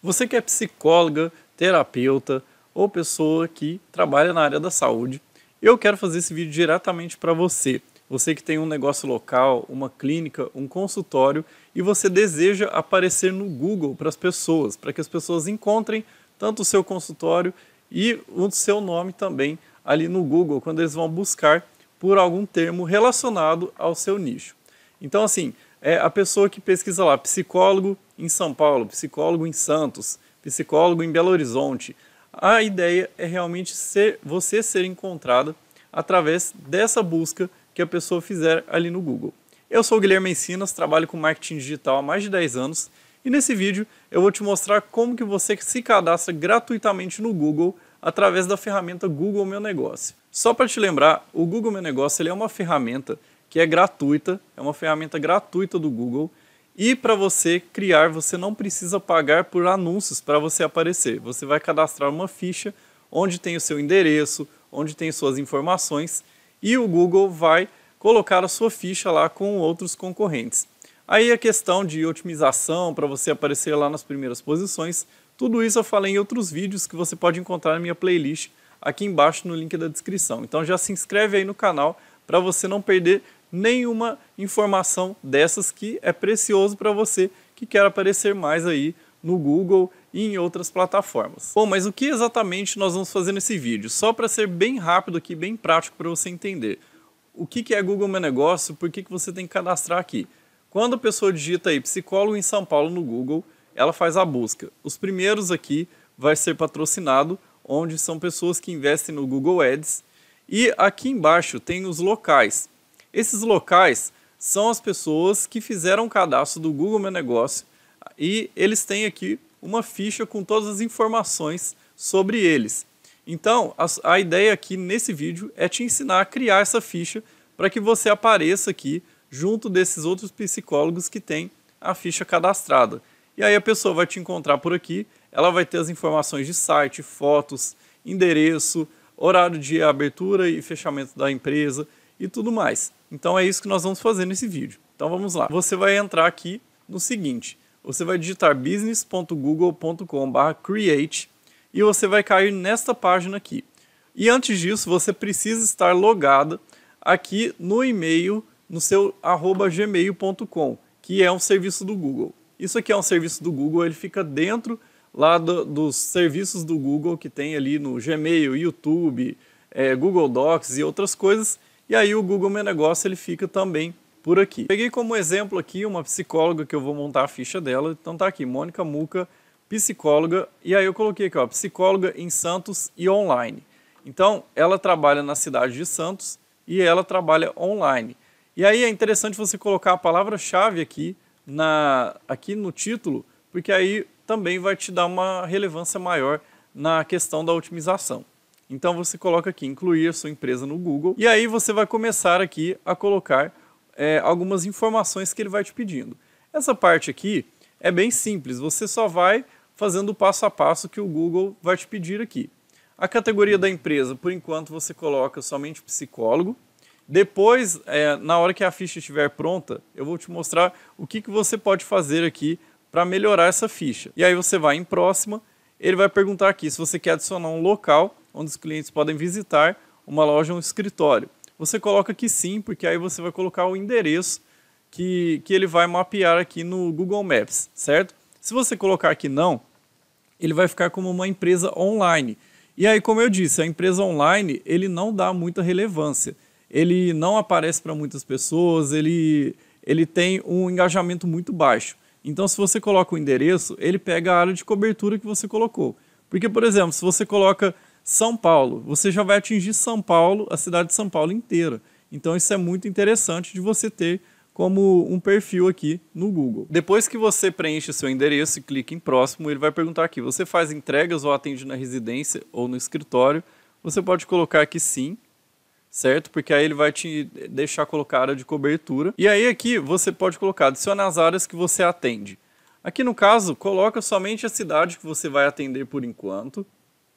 Você que é psicóloga, terapeuta ou pessoa que trabalha na área da saúde, eu quero fazer esse vídeo diretamente para você. Você que tem um negócio local, uma clínica, um consultório e você deseja aparecer no Google para as pessoas, para que as pessoas encontrem tanto o seu consultório e o seu nome também ali no Google, quando eles vão buscar por algum termo relacionado ao seu nicho. Então, assim, é a pessoa que pesquisa lá psicólogo em São Paulo, psicólogo em Santos, psicólogo em Belo Horizonte. A ideia é realmente ser, você ser encontrada através dessa busca que a pessoa fizer ali no Google. Eu sou o Guilherme Encinas, trabalho com marketing digital há mais de 10 anos e nesse vídeo eu vou te mostrar como que você se cadastra gratuitamente no Google através da ferramenta Google Meu Negócio. Só para te lembrar, o Google Meu Negócio ele é uma ferramenta que é gratuita, é uma ferramenta gratuita do Google. E para você criar, você não precisa pagar por anúncios para você aparecer. Você vai cadastrar uma ficha onde tem o seu endereço, onde tem suas informações e o Google vai colocar a sua ficha lá com outros concorrentes. Aí a questão de otimização para você aparecer lá nas primeiras posições, tudo isso eu falei em outros vídeos que você pode encontrar na minha playlist aqui embaixo no link da descrição. Então já se inscreve aí no canal para você não perder nenhuma informação dessas que é precioso para você que quer aparecer mais aí no Google e em outras plataformas. Bom, mas o que exatamente nós vamos fazer nesse vídeo? Só para ser bem rápido aqui, bem prático para você entender. O que é Google Meu Negócio? Por que você tem que cadastrar aqui? Quando a pessoa digita aí psicólogo em São Paulo no Google, ela faz a busca. Os primeiros aqui vai ser patrocinado, onde são pessoas que investem no Google Ads. E aqui embaixo tem os locais. Esses locais são as pessoas que fizeram o cadastro do Google Meu Negócio e eles têm aqui uma ficha com todas as informações sobre eles. Então, a, a ideia aqui nesse vídeo é te ensinar a criar essa ficha para que você apareça aqui junto desses outros psicólogos que têm a ficha cadastrada. E aí a pessoa vai te encontrar por aqui, ela vai ter as informações de site, fotos, endereço, horário de abertura e fechamento da empresa, e tudo mais. Então é isso que nós vamos fazer nesse vídeo. Então vamos lá. Você vai entrar aqui no seguinte, você vai digitar business.google.com/create e você vai cair nesta página aqui. E antes disso, você precisa estar logado aqui no e-mail no seu @gmail.com, que é um serviço do Google. Isso aqui é um serviço do Google, ele fica dentro lá do, dos serviços do Google que tem ali no Gmail, YouTube, é, Google Docs e outras coisas. E aí o Google Meu Negócio ele fica também por aqui. Peguei como exemplo aqui uma psicóloga que eu vou montar a ficha dela. Então tá aqui, Mônica Muca, psicóloga. E aí eu coloquei aqui, ó, psicóloga em Santos e online. Então ela trabalha na cidade de Santos e ela trabalha online. E aí é interessante você colocar a palavra-chave aqui, na, aqui no título, porque aí também vai te dar uma relevância maior na questão da otimização. Então você coloca aqui incluir a sua empresa no Google e aí você vai começar aqui a colocar é, algumas informações que ele vai te pedindo. Essa parte aqui é bem simples, você só vai fazendo o passo a passo que o Google vai te pedir aqui. A categoria da empresa, por enquanto, você coloca somente psicólogo. Depois, é, na hora que a ficha estiver pronta, eu vou te mostrar o que, que você pode fazer aqui para melhorar essa ficha. E aí você vai em próxima, ele vai perguntar aqui se você quer adicionar um local onde os clientes podem visitar uma loja ou um escritório. Você coloca que sim, porque aí você vai colocar o endereço que, que ele vai mapear aqui no Google Maps, certo? Se você colocar que não, ele vai ficar como uma empresa online. E aí, como eu disse, a empresa online ele não dá muita relevância. Ele não aparece para muitas pessoas, ele, ele tem um engajamento muito baixo. Então, se você coloca o endereço, ele pega a área de cobertura que você colocou. Porque, por exemplo, se você coloca são Paulo. Você já vai atingir São Paulo, a cidade de São Paulo inteira. Então isso é muito interessante de você ter como um perfil aqui no Google. Depois que você preenche seu endereço e clica em próximo, ele vai perguntar aqui: você faz entregas ou atende na residência ou no escritório? Você pode colocar aqui sim, certo? Porque aí ele vai te deixar colocar a área de cobertura. E aí aqui você pode colocar adiciona as áreas que você atende. Aqui no caso, coloca somente a cidade que você vai atender por enquanto,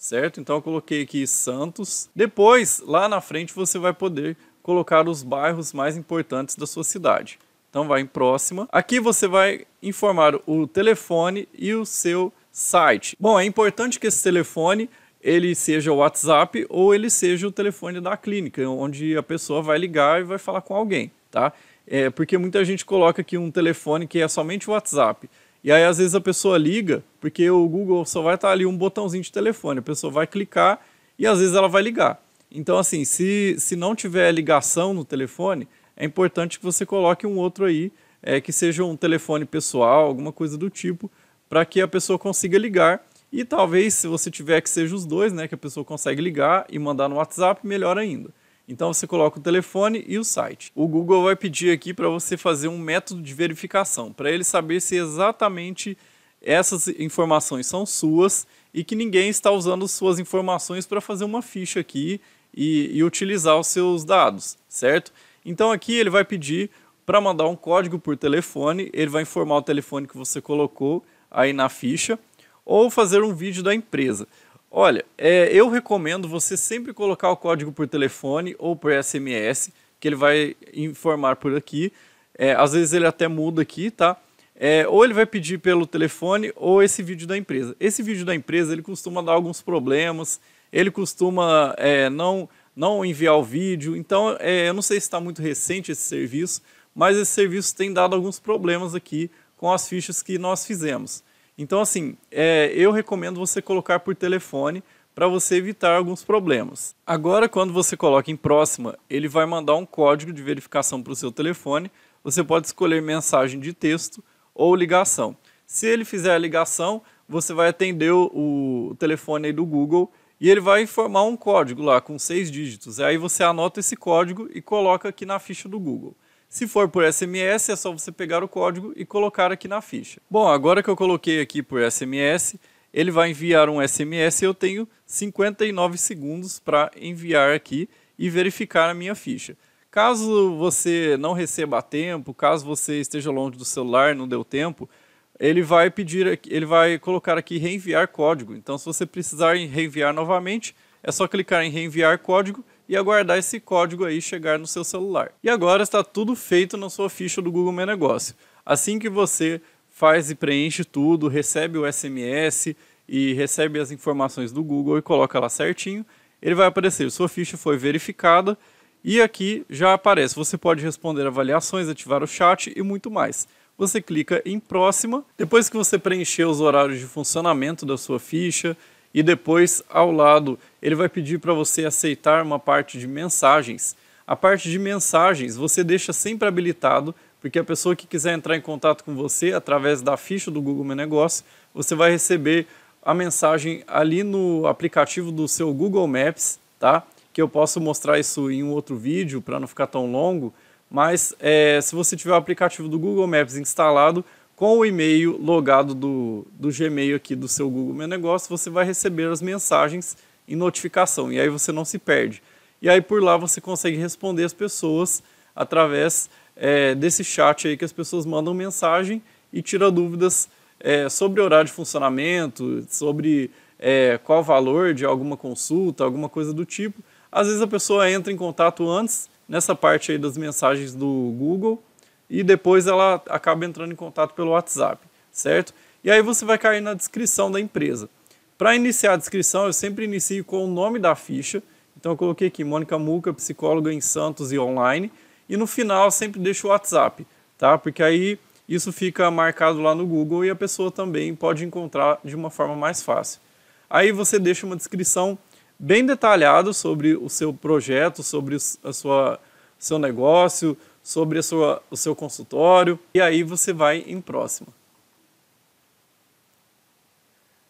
certo? Então eu coloquei aqui Santos. Depois, lá na frente, você vai poder colocar os bairros mais importantes da sua cidade. Então vai em próxima. Aqui você vai informar o telefone e o seu site. Bom, é importante que esse telefone ele seja o WhatsApp ou ele seja o telefone da clínica, onde a pessoa vai ligar e vai falar com alguém, tá? É, porque muita gente coloca aqui um telefone que é somente o WhatsApp. E aí, às vezes, a pessoa liga, porque o Google só vai estar ali um botãozinho de telefone, a pessoa vai clicar e às vezes ela vai ligar. Então, assim, se, se não tiver ligação no telefone, é importante que você coloque um outro aí, é, que seja um telefone pessoal, alguma coisa do tipo, para que a pessoa consiga ligar. E talvez, se você tiver que seja os dois, né, que a pessoa consegue ligar e mandar no WhatsApp, melhor ainda. Então você coloca o telefone e o site. O Google vai pedir aqui para você fazer um método de verificação, para ele saber se exatamente essas informações são suas e que ninguém está usando suas informações para fazer uma ficha aqui e, e, utilizar os seus dados, certo? Então aqui ele vai pedir para mandar um código por telefone, ele vai informar o telefone que você colocou aí na ficha ou fazer um vídeo da empresa. Olha, é, eu recomendo você sempre colocar o código por telefone ou por SMS, que ele vai informar por aqui. É, às vezes ele até muda aqui, tá? É, ou ele vai pedir pelo telefone ou esse vídeo da empresa. Esse vídeo da empresa ele costuma dar alguns problemas, ele costuma é, não, não enviar o vídeo. Então, é, eu não sei se está muito recente esse serviço, mas esse serviço tem dado alguns problemas aqui com as fichas que nós fizemos. Então, assim, é, eu recomendo você colocar por telefone para você evitar alguns problemas. Agora, quando você coloca em próxima, ele vai mandar um código de verificação para o seu telefone. Você pode escolher mensagem de texto ou ligação. Se ele fizer a ligação, você vai atender o, o telefone aí do Google e ele vai informar um código lá com seis dígitos. Aí você anota esse código e coloca aqui na ficha do Google. Se for por SMS, é só você pegar o código e colocar aqui na ficha. Bom, agora que eu coloquei aqui por SMS, ele vai enviar um SMS e eu tenho 59 segundos para enviar aqui e verificar a minha ficha. Caso você não receba a tempo, caso você esteja longe do celular, não deu tempo, ele vai pedir, ele vai colocar aqui reenviar código. Então, se você precisar reenviar novamente, é só clicar em reenviar código e aguardar esse código aí chegar no seu celular. E agora está tudo feito na sua ficha do Google Meu Negócio. Assim que você faz e preenche tudo, recebe o SMS e recebe as informações do Google e coloca lá certinho, ele vai aparecer, sua ficha foi verificada e aqui já aparece, você pode responder avaliações, ativar o chat e muito mais. Você clica em próxima, depois que você preencher os horários de funcionamento da sua ficha, e depois ao lado ele vai pedir para você aceitar uma parte de mensagens. A parte de mensagens você deixa sempre habilitado, porque a pessoa que quiser entrar em contato com você através da ficha do Google Meu Negócio, você vai receber a mensagem ali no aplicativo do seu Google Maps, tá? Que eu posso mostrar isso em um outro vídeo para não ficar tão longo, mas é, se você tiver o aplicativo do Google Maps instalado, com o e-mail logado do, do Gmail aqui do seu Google Meu Negócio, você vai receber as mensagens em notificação e aí você não se perde. E aí por lá você consegue responder as pessoas através é, desse chat aí que as pessoas mandam mensagem e tira dúvidas é, sobre horário de funcionamento, sobre é, qual o valor de alguma consulta, alguma coisa do tipo. Às vezes a pessoa entra em contato antes, nessa parte aí das mensagens do Google, e depois ela acaba entrando em contato pelo WhatsApp, certo? E aí você vai cair na descrição da empresa. Para iniciar a descrição, eu sempre inicio com o nome da ficha. Então eu coloquei aqui Mônica Muca, psicóloga em Santos e online. E no final sempre deixo o WhatsApp, tá? Porque aí isso fica marcado lá no Google e a pessoa também pode encontrar de uma forma mais fácil. Aí você deixa uma descrição bem detalhada sobre o seu projeto, sobre a sua seu negócio, sobre sua, o seu consultório e aí você vai em próxima.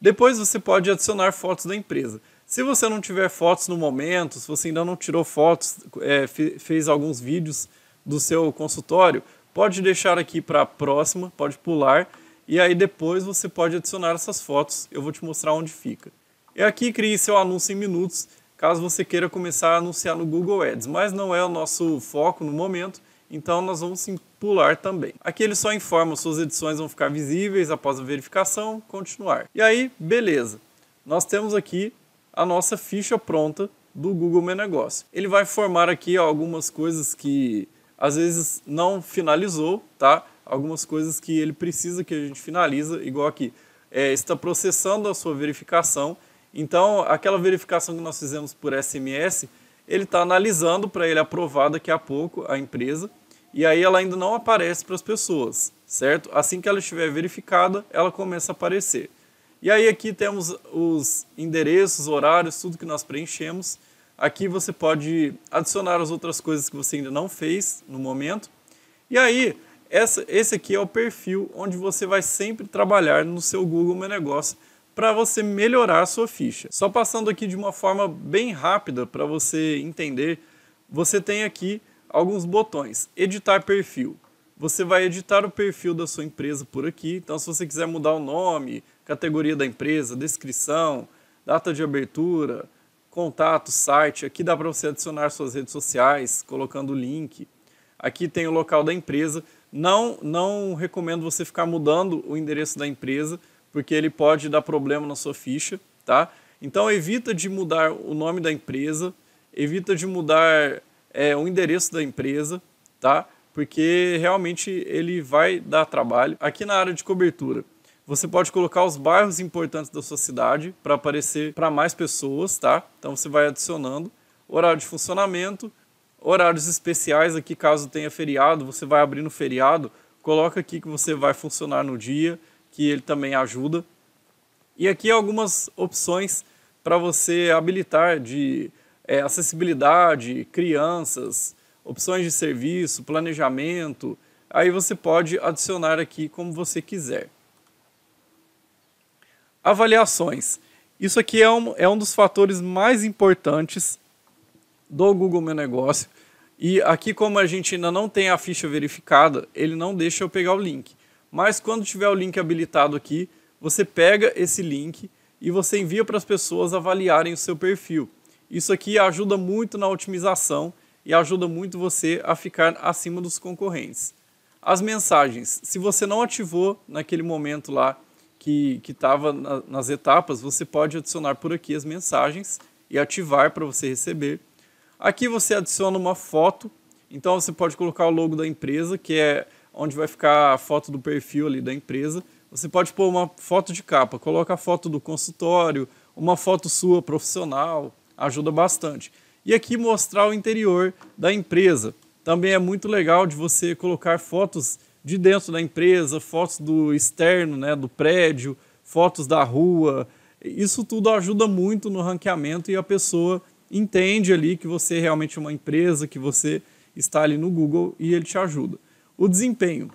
Depois você pode adicionar fotos da empresa. Se você não tiver fotos no momento, se você ainda não tirou fotos, é, fez alguns vídeos do seu consultório, pode deixar aqui para a próxima, pode pular e aí depois você pode adicionar essas fotos. Eu vou te mostrar onde fica. E aqui crie seu anúncio em minutos, caso você queira começar a anunciar no Google Ads, mas não é o nosso foco no momento. Então nós vamos sim pular também. Aqui ele só informa, suas edições vão ficar visíveis após a verificação, continuar. E aí, beleza. Nós temos aqui a nossa ficha pronta do Google Meu Negócio. Ele vai formar aqui algumas coisas que às vezes não finalizou, tá? Algumas coisas que ele precisa que a gente finaliza, igual aqui. É, está processando a sua verificação. Então, aquela verificação que nós fizemos por SMS, ele está analisando para ele aprovar daqui a pouco a empresa. E aí ela ainda não aparece para as pessoas, certo? Assim que ela estiver verificada, ela começa a aparecer. E aí aqui temos os endereços, horários, tudo que nós preenchemos. Aqui você pode adicionar as outras coisas que você ainda não fez no momento. E aí, essa, esse aqui é o perfil onde você vai sempre trabalhar no seu Google Meu Negócio, para você melhorar a sua ficha. Só passando aqui de uma forma bem rápida para você entender, você tem aqui alguns botões. Editar perfil. Você vai editar o perfil da sua empresa por aqui. Então, se você quiser mudar o nome, categoria da empresa, descrição, data de abertura, contato, site. Aqui dá para você adicionar suas redes sociais, colocando o link. Aqui tem o local da empresa. Não, não recomendo você ficar mudando o endereço da empresa, porque ele pode dar problema na sua ficha, tá? Então evita de mudar o nome da empresa, evita de mudar é, o endereço da empresa, tá? Porque realmente ele vai dar trabalho. Aqui na área de cobertura, você pode colocar os bairros importantes da sua cidade para aparecer para mais pessoas, tá? Então você vai adicionando horário de funcionamento, horários especiais aqui caso tenha feriado, você vai abrir no feriado, coloca aqui que você vai funcionar no dia que ele também ajuda. E aqui algumas opções para você habilitar de é, acessibilidade, crianças, opções de serviço, planejamento. Aí você pode adicionar aqui como você quiser. Avaliações. Isso aqui é um, é um dos fatores mais importantes do Google Meu Negócio. E aqui, como a gente ainda não tem a ficha verificada, ele não deixa eu pegar o link. Mas quando tiver o link habilitado aqui, você pega esse link e você envia para as pessoas avaliarem o seu perfil. Isso aqui ajuda muito na otimização e ajuda muito você a ficar acima dos concorrentes. As mensagens, se você não ativou naquele momento lá que estava na, nas etapas, você pode adicionar por aqui as mensagens e ativar para você receber. Aqui você adiciona uma foto, então você pode colocar o logo da empresa, que é onde vai ficar a foto do perfil ali da empresa. Você pode pôr uma foto de capa, coloca a foto do consultório, uma foto sua profissional, ajuda bastante. E aqui mostrar o interior da empresa. Também é muito legal de você colocar fotos de dentro da empresa, fotos do externo, né, do prédio, fotos da rua. Isso tudo ajuda muito no ranqueamento e a pessoa entende ali que você é realmente é uma empresa, que você está ali no Google e ele te ajuda o desempenho.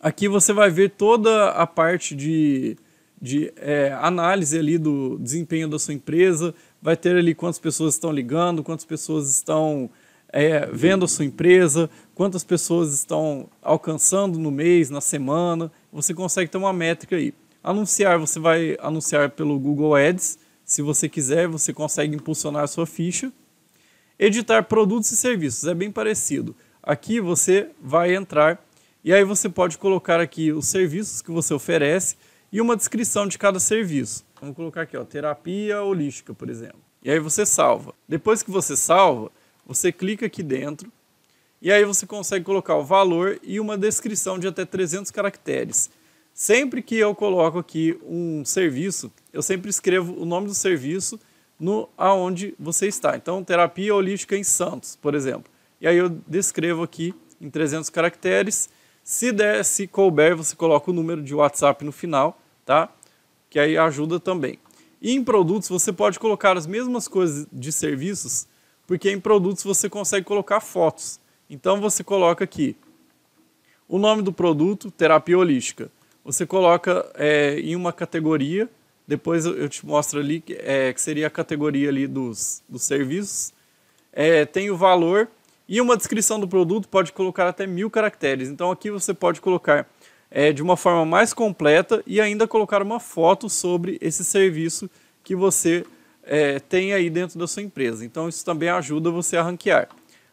Aqui você vai ver toda a parte de, de é, análise ali do desempenho da sua empresa, vai ter ali quantas pessoas estão ligando, quantas pessoas estão é, vendo a sua empresa, quantas pessoas estão alcançando no mês, na semana. Você consegue ter uma métrica aí. Anunciar, você vai anunciar pelo Google Ads. Se você quiser, você consegue impulsionar a sua ficha. Editar produtos e serviços, é bem parecido. Aqui você vai entrar e aí você pode colocar aqui os serviços que você oferece e uma descrição de cada serviço. Vamos colocar aqui, ó, terapia holística, por exemplo. E aí você salva. Depois que você salva, você clica aqui dentro e aí você consegue colocar o valor e uma descrição de até 300 caracteres. Sempre que eu coloco aqui um serviço, eu sempre escrevo o nome do serviço no aonde você está. Então, terapia holística em Santos, por exemplo. E aí eu descrevo aqui em 300 caracteres. Se der, se couber, você coloca o número de WhatsApp no final, tá? Que aí ajuda também. E em produtos você pode colocar as mesmas coisas de serviços, porque em produtos você consegue colocar fotos. Então você coloca aqui o nome do produto, terapia holística. Você coloca é, em uma categoria, depois eu te mostro ali é, que seria a categoria ali dos, dos serviços. É, tem o valor e uma descrição do produto pode colocar até mil caracteres. Então aqui você pode colocar é, de uma forma mais completa e ainda colocar uma foto sobre esse serviço que você é, tem aí dentro da sua empresa. Então isso também ajuda você a ranquear.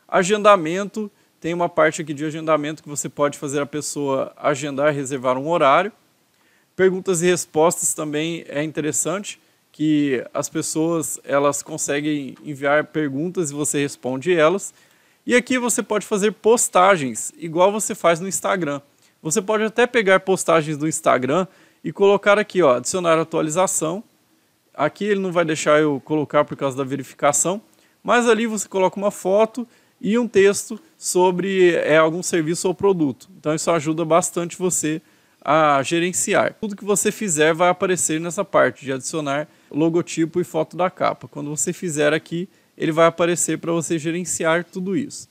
Agendamento, tem uma parte aqui de agendamento que você pode fazer a pessoa agendar, reservar um horário. Perguntas e respostas também é interessante que as pessoas elas conseguem enviar perguntas e você responde elas. E aqui você pode fazer postagens, igual você faz no Instagram. Você pode até pegar postagens do Instagram e colocar aqui, ó, adicionar atualização. Aqui ele não vai deixar eu colocar por causa da verificação, mas ali você coloca uma foto e um texto sobre é, algum serviço ou produto. Então isso ajuda bastante você a gerenciar. Tudo que você fizer vai aparecer nessa parte de adicionar logotipo e foto da capa. Quando você fizer aqui, ele vai aparecer para você gerenciar tudo isso.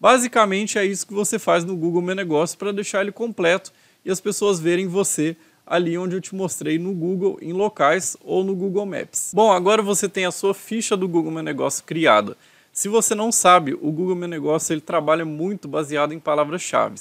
Basicamente é isso que você faz no Google Meu Negócio para deixar ele completo e as pessoas verem você ali onde eu te mostrei no Google, em locais ou no Google Maps. Bom, agora você tem a sua ficha do Google Meu Negócio criada. Se você não sabe, o Google Meu Negócio ele trabalha muito baseado em palavras-chave.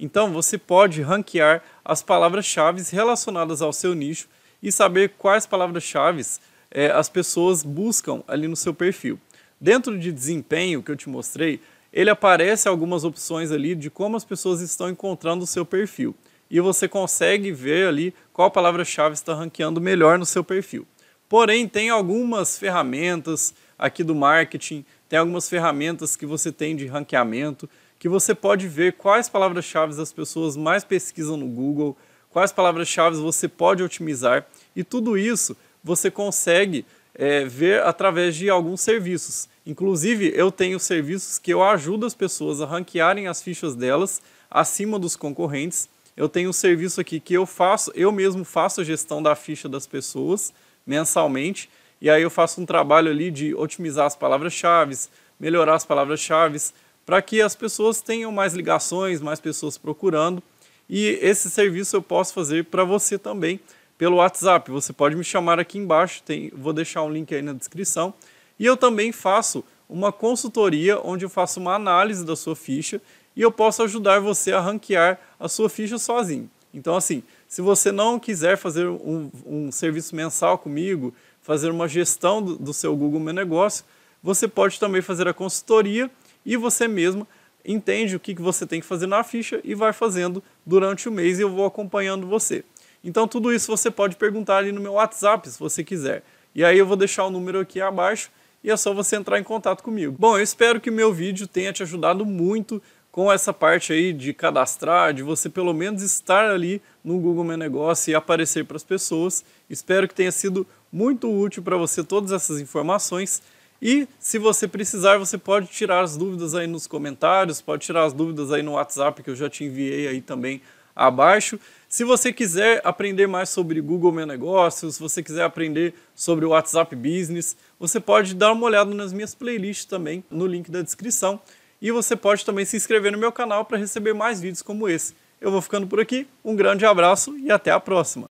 Então você pode ranquear as palavras-chave relacionadas ao seu nicho e saber quais palavras-chave é, eh, as pessoas buscam ali no seu perfil. Dentro de desempenho que eu te mostrei, ele aparece algumas opções ali de como as pessoas estão encontrando o seu perfil. E você consegue ver ali qual palavra-chave está ranqueando melhor no seu perfil. Porém, tem algumas ferramentas aqui do marketing, tem algumas ferramentas que você tem de ranqueamento, que você pode ver quais palavras-chave as pessoas mais pesquisam no Google, quais palavras-chave você pode otimizar, e tudo isso você consegue é, ver através de alguns serviços. Inclusive, eu tenho serviços que eu ajudo as pessoas a ranquearem as fichas delas acima dos concorrentes. Eu tenho um serviço aqui que eu faço, eu mesmo faço a gestão da ficha das pessoas mensalmente, e aí eu faço um trabalho ali de otimizar as palavras-chave, melhorar as palavras-chave, para que as pessoas tenham mais ligações, mais pessoas procurando. E esse serviço eu posso fazer para você também pelo WhatsApp. Você pode me chamar aqui embaixo, tem, vou deixar um link aí na descrição. E eu também faço uma consultoria onde eu faço uma análise da sua ficha e eu posso ajudar você a ranquear a sua ficha sozinho. Então, assim, se você não quiser fazer um, um serviço mensal comigo, fazer uma gestão do, do seu Google Meu Negócio, você pode também fazer a consultoria e você mesmo entende o que, que você tem que fazer na ficha e vai fazendo durante o mês e eu vou acompanhando você. Então, tudo isso você pode perguntar ali no meu WhatsApp, se você quiser. E aí eu vou deixar o número aqui abaixo e é só você entrar em contato comigo. Bom, eu espero que o meu vídeo tenha te ajudado muito com essa parte aí de cadastrar, de você pelo menos estar ali no Google Meu Negócio e aparecer para as pessoas. Espero que tenha sido muito útil para você todas essas informações. E se você precisar, você pode tirar as dúvidas aí nos comentários, pode tirar as dúvidas aí no WhatsApp que eu já te enviei aí também abaixo. Se você quiser aprender mais sobre Google Meu Negócio, se você quiser aprender sobre o WhatsApp Business, você pode dar uma olhada nas minhas playlists também no link da descrição. E você pode também se inscrever no meu canal para receber mais vídeos como esse. Eu vou ficando por aqui, um grande abraço e até a próxima!